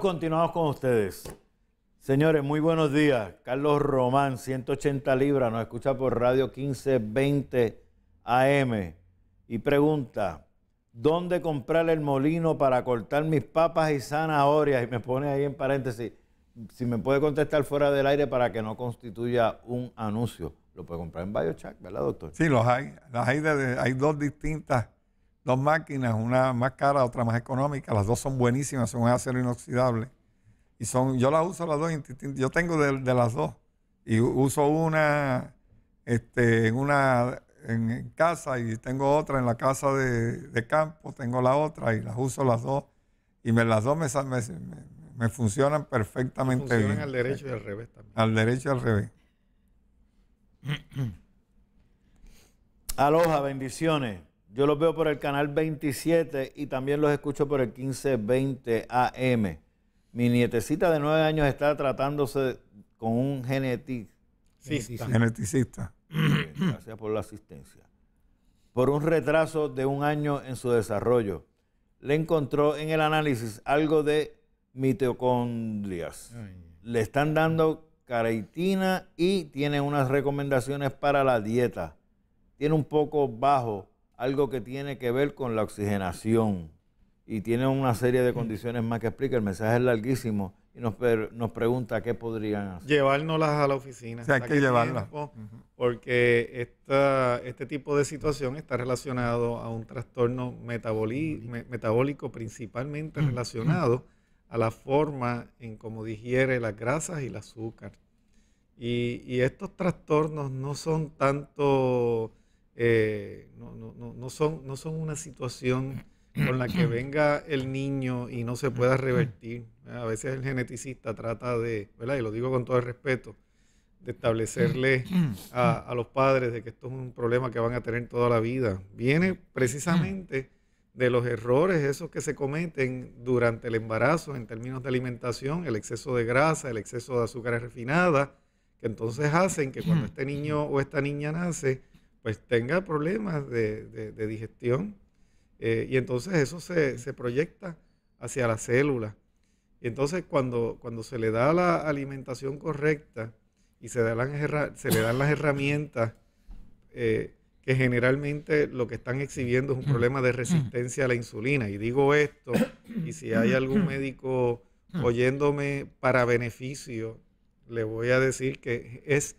continuamos con ustedes. Señores, muy buenos días. Carlos Román, 180 libras, nos escucha por radio 1520 AM y pregunta, ¿dónde comprar el molino para cortar mis papas y zanahorias? Y me pone ahí en paréntesis, si me puede contestar fuera del aire para que no constituya un anuncio. Lo puede comprar en BioChack, ¿verdad, doctor? Sí, los hay. Las hay, de, hay dos distintas dos máquinas, una más cara, otra más económica. Las dos son buenísimas, son acero inoxidable. Y son, yo las uso las dos, yo tengo de, las dos. Y uso una este, en una en, casa y tengo otra en la casa de, campo, tengo la otra y las uso las dos. Y me, las dos me, me, funcionan perfectamente funcionan al derecho y al revés también. Al derecho y al revés. Aloha, bendiciones. Yo los veo por el canal 27 y también los escucho por el 1520 AM. Mi nietecita de nueve años está tratándose con un geneticista. Geneticista. Gracias por la asistencia. Por un retraso de un año en su desarrollo. Le encontró en el análisis algo de mitocondrias. Le están dando careitina y tiene unas recomendaciones para la dieta. Tiene un poco bajo algo que tiene que ver con la oxigenación y tiene una serie de condiciones más que explica. El mensaje es larguísimo y nos, nos pregunta qué podrían hacer. Llevárnoslas a la oficina. que llevarlas. Porque esta, este tipo de situación está relacionado a un trastorno metabólico principalmente relacionado a la forma en cómo digiere las grasas y el azúcar. Y, estos trastornos no son tanto, eh, no, son, no son una situación con la que venga el niño y no se pueda revertir. A veces el geneticista trata de, y lo digo con todo el respeto, de establecerle a, a, los padres de que esto es un problema que van a tener toda la vida. Viene precisamente de los errores esos que se cometen durante el embarazo en términos de alimentación, el exceso de grasa, el exceso de azúcares refinadas, que entonces hacen que cuando este niño o esta niña nace, pues tenga problemas de, digestión. Eh, y entonces eso se, proyecta hacia la célula entonces cuando, cuando se le da la alimentación correcta y se, se le dan las herramientas, eh, que generalmente lo que están exhibiendo es un mm. problema de mm. resistencia a la insulina. Y digo esto, y si hay mm. algún médico oyéndome para beneficio, le voy a decir que es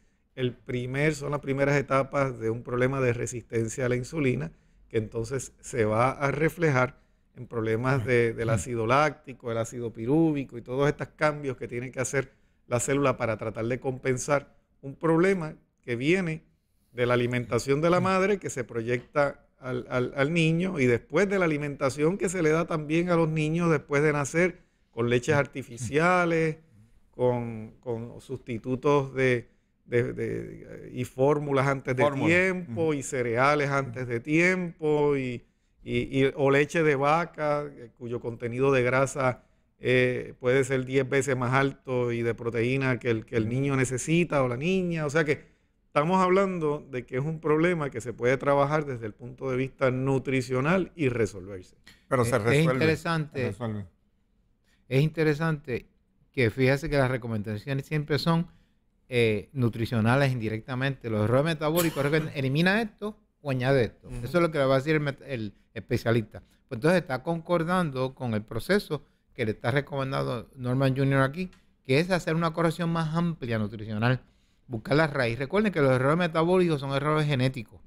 primer, son las primeras etapas de un problema de resistencia a la insulina, que entonces se va a reflejar en problemas del ácido láctico, el ácido pirúvico y todos estos cambios que tiene que hacer la célula para tratar de compensar un problema que viene de la alimentación de la madre que se proyecta al, niño y después de la alimentación que se le da también a los niños después de nacer con leches artificiales, con sustitutos de, y fórmulas antes de tiempo, y cereales antes de tiempo, y, o leche de vaca, eh, cuyo contenido de grasa eh, puede ser 10 veces más alto y de proteína que el, que el niño necesita o la niña. O sea que estamos hablando de que es un problema que se puede trabajar desde el punto de vista nutricional y resolverse. Pero eh, se Es interesante. Es interesante que fíjese que las recomendaciones siempre son eh, nutricionales indirectamente. Los errores metabólicos elimina esto o añade esto. Eso es lo que le va a decir el, especialista. Pues entonces está concordando con el proceso que le está recomendando Norman Jr. aquí, que es hacer una corrección más amplia nutricional, buscar la raíz. Recuerden que los errores metabólicos son errores genéticos.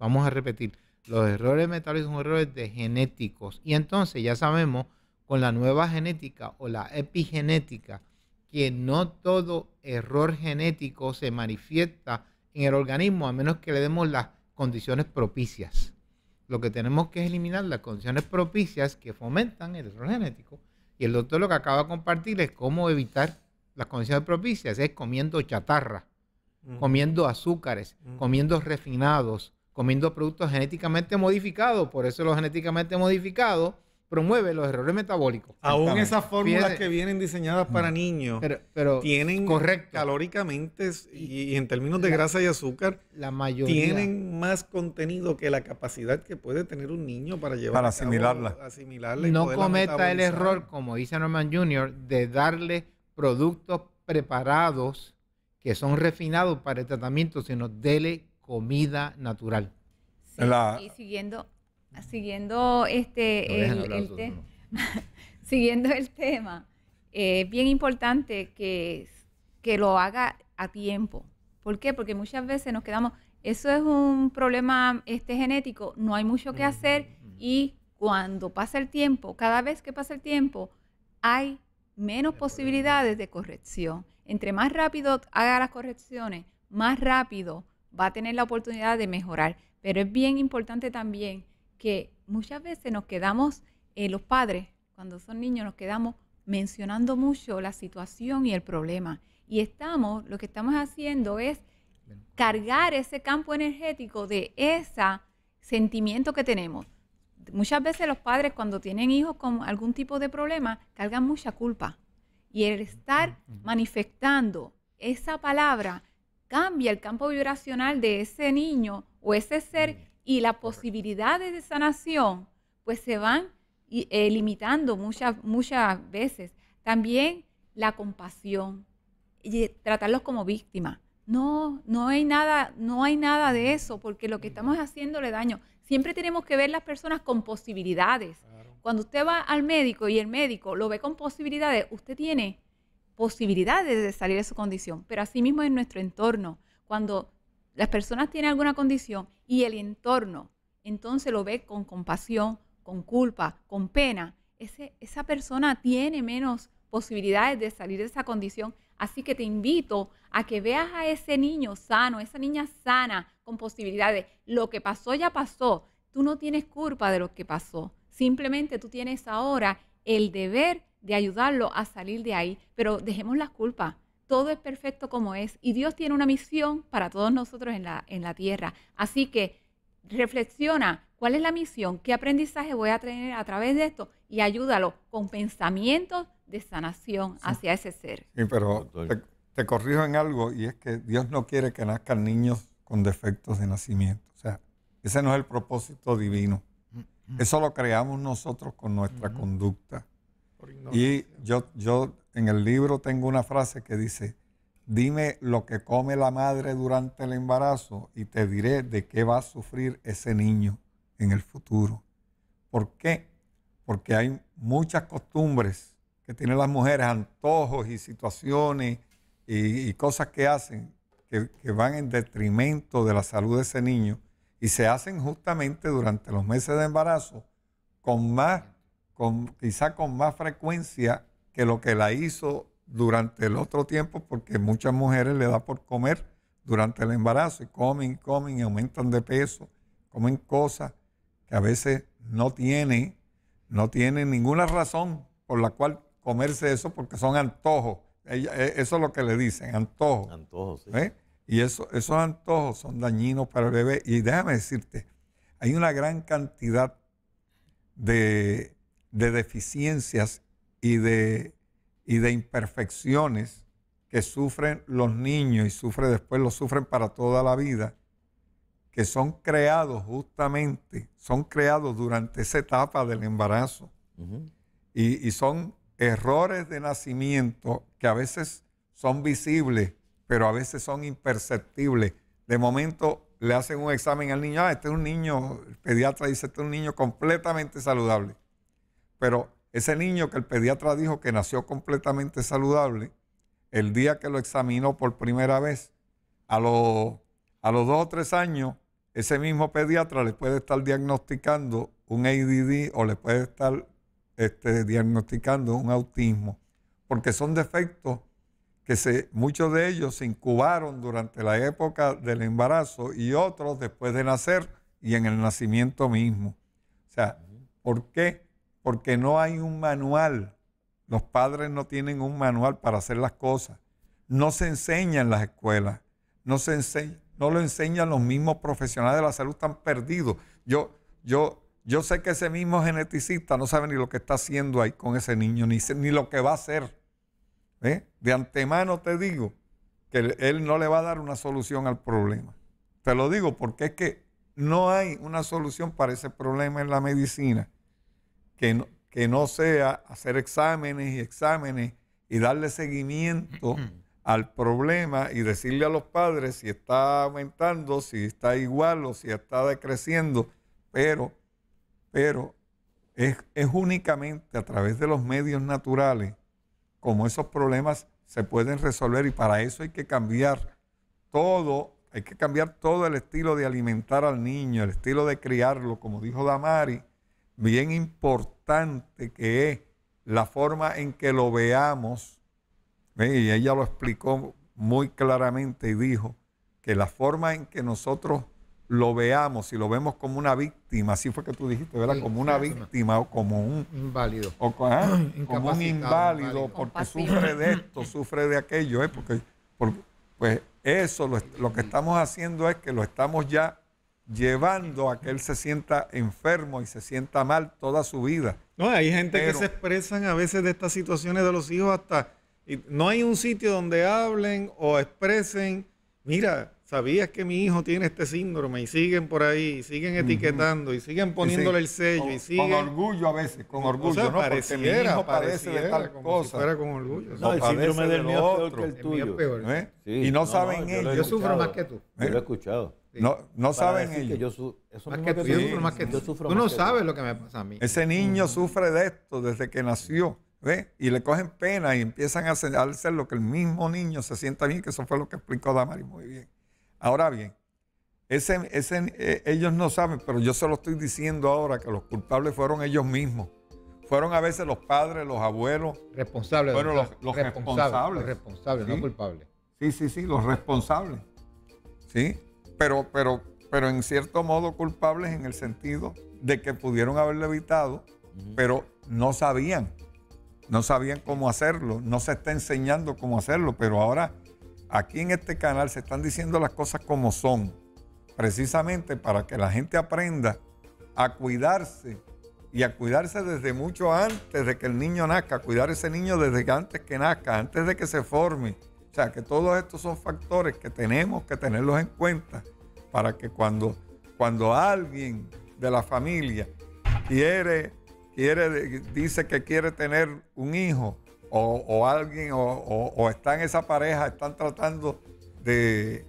Vamos a repetir, los errores metabólicos son errores de genéticos. Y entonces ya sabemos, con la nueva genética o la epigenética, que no todo error genético se manifiesta en el organismo a menos que le demos las condiciones propicias. Lo que tenemos que es eliminar las condiciones propicias que fomentan el error genético. Y el doctor lo que acaba de compartir es cómo evitar las condiciones propicias, es comiendo chatarra, comiendo azúcares, comiendo refinados, comiendo productos genéticamente modificados. Por eso los genéticamente modificados promueve los errores metabólicos. Aún esas fórmulas que vienen diseñadas para mm. niños pero, tienen calóricamente y, en términos de grasa y azúcar, la mayoría, tienen más contenido que la capacidad que puede tener un niño para llevar para asimilarla. no cometa el error, como dice Norman Jr., de darle productos preparados que son refinados para el tratamiento, sino dele comida natural. Sí, siguiendo siguiendo este el, tema. siguiendo el tema, es eh, bien importante que, que lo haga a tiempo. ¿Por qué? Porque muchas veces nos quedamos, eso es un problema este, genético, no hay mucho que mm, hacer mm, mm. y cuando pasa el tiempo, cada vez que pasa el tiempo, hay menos posibilidades de corrección. Entre más rápido haga las correcciones, más rápido va a tener la oportunidad de mejorar. Pero es bien importante también que muchas veces nos quedamos, eh, los padres, cuando son niños, nos quedamos mencionando mucho la situación y el problema. Y estamos, lo que estamos haciendo es cargar ese campo energético de ese sentimiento que tenemos. Muchas veces los padres cuando tienen hijos con algún tipo de problema cargan mucha culpa. Y el estar manifestando esa palabra cambia el campo vibracional de ese niño o ese ser y las posibilidades de sanación pues se van eh, limitando muchas, muchas veces. También la compasión y tratarlos como víctimas. No, no hay nada, no hay nada de eso, porque lo que estamos haciendo le daño. Siempre tenemos que ver las personas con posibilidades. Cuando usted va al médico y el médico lo ve con posibilidades, usted tiene posibilidades de salir de su condición, pero asimismo en nuestro entorno, cuando las personas tienen alguna condición y el entorno entonces lo ve con compasión, con culpa, con pena, esa persona tiene menos posibilidades de salir de esa condición. Así que te invito a que veas a ese niño sano, esa niña sana, con posibilidades. Lo que pasó ya pasó. Tú no tienes culpa de lo que pasó. Simplemente tú tienes ahora el deber de ayudarlo a salir de ahí. Pero dejemos las culpas todo es perfecto como es y Dios tiene una misión para todos nosotros en la, en la tierra. Así que reflexiona cuál es la misión, qué aprendizaje voy a tener a través de esto y ayúdalo con pensamientos de sanación hacia ese ser. Sí, pero te, corrijo en algo y es que Dios no quiere que nazcan niños con defectos de nacimiento. O sea, ese no es el propósito divino. Mm, mm. Eso lo creamos nosotros con nuestra conducta. Y yo, yo en el libro tengo una frase que dice, dime lo que come la madre durante el embarazo y te diré de qué va a sufrir ese niño en el futuro. ¿Por qué? Porque hay muchas costumbres que tienen las mujeres, antojos y situaciones y, cosas que hacen que, van en detrimento de la salud de ese niño y se hacen justamente durante los meses de embarazo con más, con, quizá con más frecuencia que lo que la hizo durante el otro tiempo, porque muchas mujeres le da por comer durante el embarazo y comen, comen, y aumentan de peso, comen cosas que a veces no tienen, no tienen ninguna razón por la cual comerse eso, porque son antojos. E, eso es lo que le dicen, antojos. Antojos, ¿eh? Y esos antojos son dañinos para el bebé. Y déjame decirte, hay una gran cantidad de deficiencias y de, y de imperfecciones que sufren los niños y sufren después, los sufren para toda la vida, que son creados justamente, son creados durante esa etapa del embarazo. y, y son errores de nacimiento que a veces son visibles, pero a veces son imperceptibles. De momento le hacen un examen al niño, ah, este es un niño, el pediatra dice, este es un niño completamente saludable. Pero ese niño que el pediatra dijo que nació completamente saludable, el día que lo examinó por primera vez, a los, a los dos o tres años, ese mismo pediatra le puede estar diagnosticando un ADD o le puede estar este, diagnosticando un autismo, porque son defectos que se, muchos de ellos se incubaron durante la época del embarazo y otros después de nacer y en el nacimiento mismo. O sea, ¿por qué porque no hay un manual. Los padres no tienen un manual para hacer las cosas. No se enseña en las escuelas. No, se no lo enseñan los mismos profesionales de la salud, están perdidos. Yo, yo, yo sé que ese mismo geneticista no sabe ni lo que está haciendo ahí con ese niño, ni, ni lo que va a hacer. ¿Eh? De antemano te digo que él no le va a dar una solución al problema. Te lo digo porque es que no hay una solución para ese problema en la medicina que no, sea hacer exámenes y exámenes y darle seguimiento al problema y decirle a los padres si está aumentando, si está igual o si está decreciendo, pero, pero es, es únicamente a través de los medios naturales como esos problemas se pueden resolver y para eso hay que cambiar todo, hay que cambiar todo el estilo de alimentar al niño, el estilo de criarlo, como dijo Damari, bien importante que es la forma en que lo veamos, y ella lo explicó muy claramente y dijo que la forma en que nosotros lo veamos, si lo vemos como una víctima, así fue que tú dijiste, ¿verdad? Como una víctima o como un inválido. O, como un inválido, porque sufre de esto, sufre de aquello, ¿eh? porque, porque, pues eso lo que estamos haciendo es que lo estamos ya llevando a que él se sienta enfermo y se sienta mal toda su vida. No, hay gente que se expresan a veces de estas situaciones de los hijos hasta... Y no hay un sitio donde hablen o expresen, mira, ¿sabías que mi hijo tiene este síndrome? Y siguen por ahí, y siguen etiquetando, y siguen poniéndole el sello, con, y siguen... Con orgullo a veces, con orgullo, ¿no? mi hijo parece de tal cosa. con orgullo. No, el síndrome del mío es peor que el tuyo. ¿Eh? Y no, saben ellos. Yo, sufro más que tú. ¿Eh? Yo lo he escuchado. No, no saben ellos. Yo, eso más que tú, yo sufro más que tú. Tú no sabes lo que me pasa a mí. Ese niño sufre de esto desde que nació. ¿Ve? Y le cogen pena y empiezan a a hacer lo que el mismo niño se sienta bien, que eso fue lo que explicó Damari muy bien. Ahora bien, ese, ese, eh, ellos no saben, pero yo se lo estoy diciendo ahora, que los culpables fueron ellos mismos. Fueron a veces los padres, los abuelos. Responsables. Fueron los, responsables. responsables. no culpables. Sí, sí, sí, los responsables. ¿Sí? Pero, pero, pero en cierto modo culpables en el sentido de que pudieron haberlo evitado, pero no sabían. No sabían cómo hacerlo. No se está enseñando cómo hacerlo, pero ahora Aquí en este canal se están diciendo las cosas como son, precisamente para que la gente aprenda a cuidarse y a cuidarse desde mucho antes de que el niño nazca, cuidar ese niño desde antes que nazca, antes de que se forme. O sea, que todos estos son factores que tenemos que tenerlos en cuenta para que cuando, cuando alguien de la familia quiere, quiere, dice que quiere tener un hijo, o, alguien o, están esa pareja, están tratando de,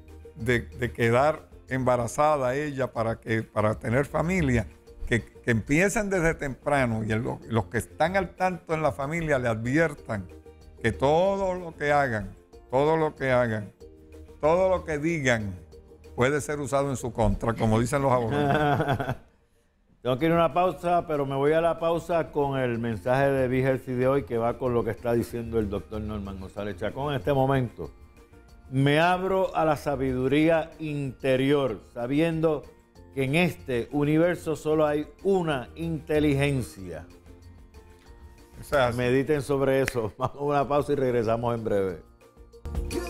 quedar embarazada ella para, que, para tener familia, que, empiecen desde temprano y los que están al tanto en la familia le adviertan que todo lo que hagan, todo lo que hagan, todo lo que digan puede ser usado en su contra, como dicen los abogados. Tengo que una pausa, pero me voy a la pausa con el mensaje de Vigelsi de hoy que va con lo que está diciendo el doctor Norman González Chacón en este momento. Me abro a la sabiduría interior, sabiendo que en este universo solo hay una inteligencia. Mediten sobre eso. Vamos a una pausa y regresamos en breve.